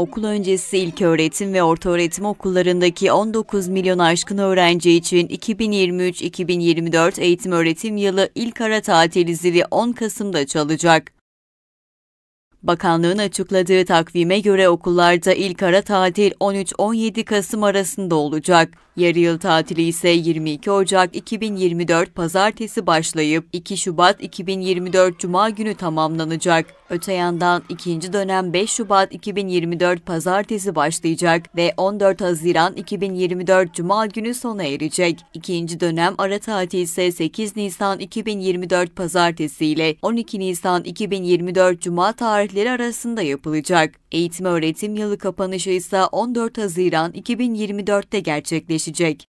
okul öncesi ilk öğretim ve orta öğretim okullarındaki 19 milyon aşkın öğrenci için 2023-2024 eğitim öğretim yılı ilk ara tatil zili 10 Kasım'da çalacak. Bakanlığın açıkladığı takvime göre okullarda ilk ara tatil 13-17 Kasım arasında olacak. Yarı yıl tatili ise 22 Ocak 2024 Pazartesi başlayıp 2 Şubat 2024 Cuma günü tamamlanacak. Öte yandan ikinci dönem 5 Şubat 2024 Pazartesi başlayacak ve 14 Haziran 2024 Cuma günü sona erecek. İkinci dönem ara tatil ise 8 Nisan 2024 Pazartesi ile 12 Nisan 2024 Cuma tarihleri arasında yapılacak. Eğitim öğretim yılı kapanışı ise 14 Haziran 2024'te gerçekleşecek.